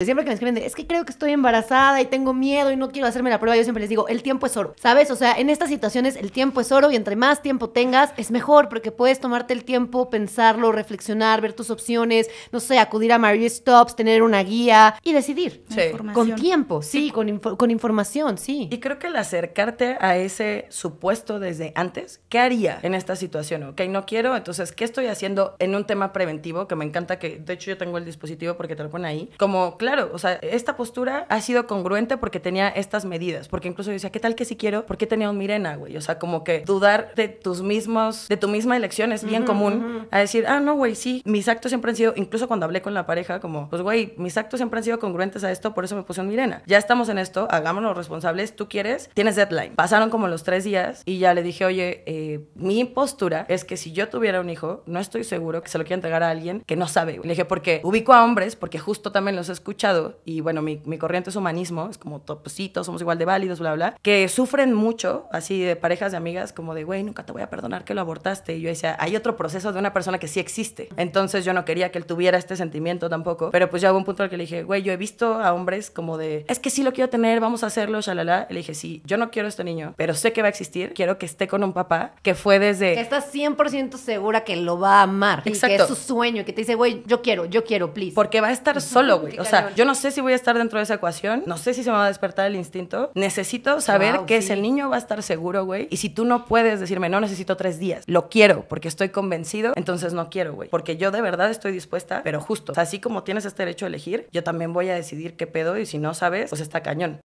Siempre que me escriben es que creo que estoy embarazada y tengo miedo y no quiero hacerme la prueba, yo siempre les digo, el tiempo es oro, ¿sabes? O sea, en estas situaciones el tiempo es oro y entre más tiempo tengas es mejor porque puedes tomarte el tiempo, pensarlo, reflexionar, ver tus opciones, no sé, acudir a Marie Stops, tener una guía y decidir. Sí. Con tiempo, sí, con, información, sí. Y creo que el acercarte a ese supuesto desde antes, ¿qué haría en esta situación? Ok, no quiero, entonces, ¿qué estoy haciendo en un tema preventivo? Que me encanta que, de hecho, yo tengo el dispositivo porque te lo pone ahí. Como, claro, o sea, esta postura ha sido congruente porque tenía estas medidas, porque incluso yo decía, ¿qué tal que si quiero? ¿Por qué tenía un Mirena, güey? O sea, como que dudar de tus mismos, de tu misma elección es bien común a decir, ah, no, güey, sí, mis actos siempre han sido, incluso cuando hablé con la pareja, como, pues, güey, mis actos siempre han sido congruentes a esto, por eso me puse un Mirena. Ya estamos en esto, hagámonos responsables, tú quieres, tienes deadline. Pasaron como los tres días y ya le dije, oye, eh, mi postura es que si yo tuviera un hijo, no estoy seguro que se lo quiera entregar a alguien que no sabe. Güey. Le dije, porque ubico a hombres, porque justo también los escucho y bueno, mi, corriente es humanismo, es como, topositos, pues somos igual de válidos, bla, bla, que sufren mucho, así de parejas, de amigas, como de, güey, nunca te voy a perdonar que lo abortaste. Y yo decía, hay otro proceso de una persona que sí existe. Entonces yo no quería que él tuviera este sentimiento tampoco, pero pues ya hubo un punto al que le dije, güey, yo he visto a hombres como de, es que sí lo quiero tener, vamos a hacerlo, shalala. Le dije, sí, yo no quiero este niño, pero sé que va a existir, quiero que esté con un papá que fue desde... Que estás 100% segura que lo va a amar. Y que es su sueño, que te dice, güey, yo quiero, yo quiero, please. Porque va a estar solo, güey. o sea, yo no sé si voy a estar dentro de esa ecuación, no sé si se me va a despertar el instinto. Necesito saber que sí. ese niño va a estar seguro, güey. Y si tú no puedes decirme, no necesito tres días, lo quiero porque estoy convencido, entonces no quiero, güey. Porque yo de verdad estoy dispuesta, pero justo, así como tienes este derecho a elegir, yo también voy a decidir qué pedo y si no sabes, pues está cañón.